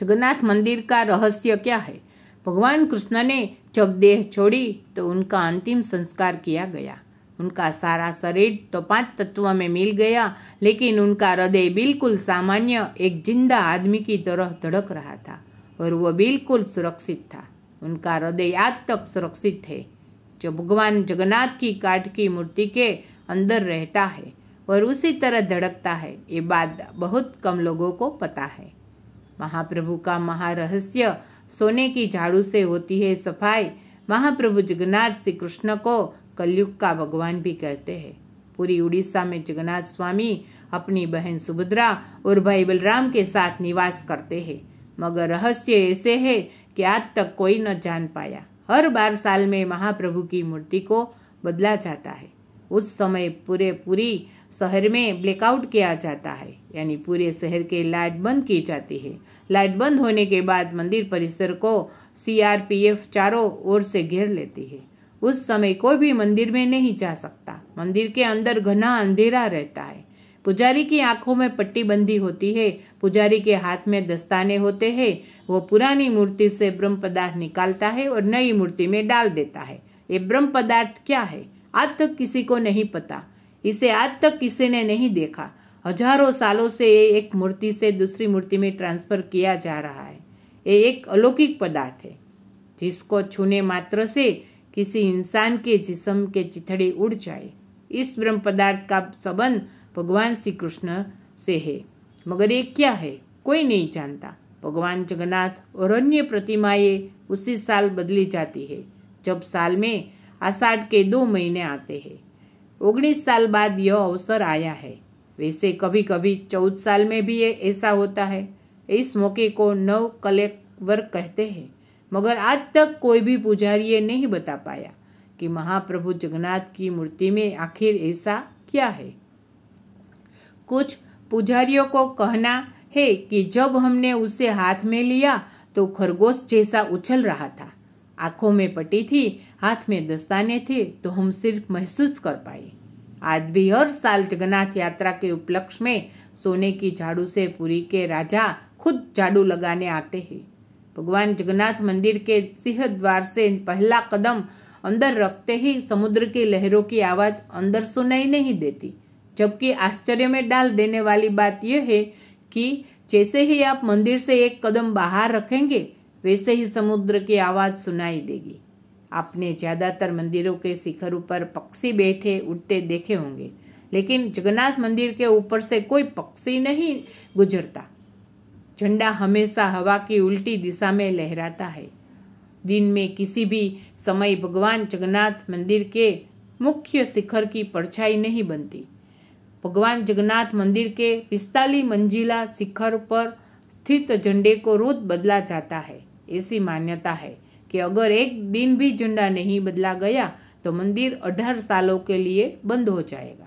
जगन्नाथ मंदिर का रहस्य क्या है भगवान कृष्ण ने जब देह छोड़ी तो उनका अंतिम संस्कार किया गया उनका सारा शरीर तो पांच तत्वों में मिल गया लेकिन उनका हृदय बिल्कुल सामान्य एक जिंदा आदमी की तरह धड़क रहा था और वह बिल्कुल सुरक्षित था उनका हृदय आज तक सुरक्षित है जो भगवान जगन्नाथ की काठ की मूर्ति के अंदर रहता है और उसी तरह धड़कता है ये बात बहुत कम लोगों को पता है महाप्रभु का महारहस्य सोने की झाड़ू से होती है सफाई महाप्रभु जगन्नाथ श्री कृष्ण को कलयुग का भगवान भी कहते हैं पूरी उड़ीसा में जगन्नाथ स्वामी अपनी बहन सुभद्रा और भाई बलराम के साथ निवास करते हैं मगर रहस्य ऐसे है कि आज तक कोई न जान पाया हर बार साल में महाप्रभु की मूर्ति को बदला जाता है उस समय पूरे पूरी शहर में ब्लैकआउट किया जाता है यानी पूरे शहर के लाइट बंद की जाती है लाइट बंद होने के बाद मंदिर परिसर को सीआरपीएफ चारों ओर से घेर लेती है उस समय कोई भी मंदिर में नहीं जा सकता मंदिर के अंदर घना अंधेरा रहता है पुजारी की आंखों में पट्टी बंदी होती है पुजारी के हाथ में दस्ताने होते हैं वो पुरानी मूर्ति से ब्रह्म पदार्थ निकालता है और नई मूर्ति में डाल देता है ये ब्रह्म पदार्थ क्या है आज तक किसी को नहीं पता इसे आज तक किसी ने नहीं देखा हजारों सालों से ये एक मूर्ति से दूसरी मूर्ति में ट्रांसफर किया जा रहा है ये एक अलौकिक पदार्थ है जिसको छूने मात्र से किसी इंसान के जिसम के चिथड़े उड़ जाए इस ब्रह्म पदार्थ का संबंध भगवान श्री कृष्ण से है मगर ये क्या है कोई नहीं जानता भगवान जगन्नाथ और अन्य प्रतिमाएं उसी साल बदली जाती है जब साल में आषाढ़ के दो महीने आते हैं उगनीस साल बाद यह अवसर आया है वैसे कभी कभी चौदह साल में भी ये ऐसा होता है इस मौके को नव कलेक्वर कहते हैं मगर आज तक कोई भी पुजारी ये नहीं बता पाया कि महाप्रभु जगन्नाथ की मूर्ति में आखिर ऐसा क्या है कुछ पुजारियों को कहना है कि जब हमने उसे हाथ में लिया तो खरगोश जैसा उछल रहा था आंखों में पट्टी थी हाथ में दस्ताने थे तो हम सिर्फ महसूस कर पाए आज भी हर साल जगन्नाथ यात्रा के उपलक्ष्य में सोने की झाड़ू से पुरी के राजा खुद झाड़ू लगाने आते हैं भगवान जगन्नाथ मंदिर के सिंह द्वार से पहला कदम अंदर रखते ही समुद्र की लहरों की आवाज़ अंदर सुनाई नहीं देती जबकि आश्चर्य में डाल देने वाली बात यह है कि जैसे ही आप मंदिर से एक कदम बाहर रखेंगे वैसे ही समुद्र की आवाज़ सुनाई देगी आपने ज़्यादातर मंदिरों के शिखरों पर पक्षी बैठे उठते देखे होंगे लेकिन जगन्नाथ मंदिर के ऊपर से कोई पक्षी नहीं गुजरता झंडा हमेशा हवा की उल्टी दिशा में लहराता है दिन में किसी भी समय भगवान जगन्नाथ मंदिर के मुख्य शिखर की परछाई नहीं बनती भगवान जगन्नाथ मंदिर के पिस्ताली मंजिला शिखर पर स्थित झंडे को रोज बदला जाता है ऐसी मान्यता है कि अगर एक दिन भी झंडा नहीं बदला गया तो मंदिर अठारह सालों के लिए बंद हो जाएगा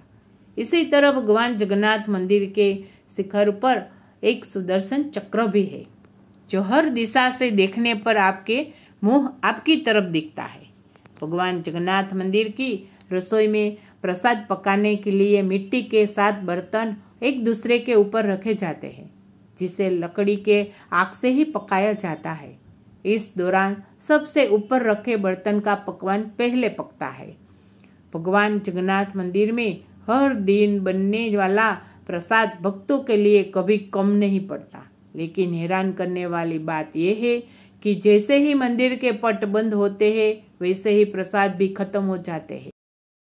इसी तरह भगवान जगन्नाथ मंदिर के शिखर पर एक सुदर्शन चक्र भी है जो हर दिशा से देखने पर आपके मुंह आपकी तरफ दिखता है भगवान जगन्नाथ मंदिर की रसोई में प्रसाद पकाने के लिए मिट्टी के साथ बर्तन एक दूसरे के ऊपर रखे जाते हैं जिसे लकड़ी के आग से ही पकाया जाता है इस दौरान सबसे ऊपर रखे बर्तन का पकवान पहले पकता है भगवान जगन्नाथ मंदिर में हर दिन बनने वाला प्रसाद भक्तों के लिए कभी कम नहीं पड़ता लेकिन हैरान करने वाली बात यह है कि जैसे ही मंदिर के पट बंद होते हैं वैसे ही प्रसाद भी खत्म हो जाते हैं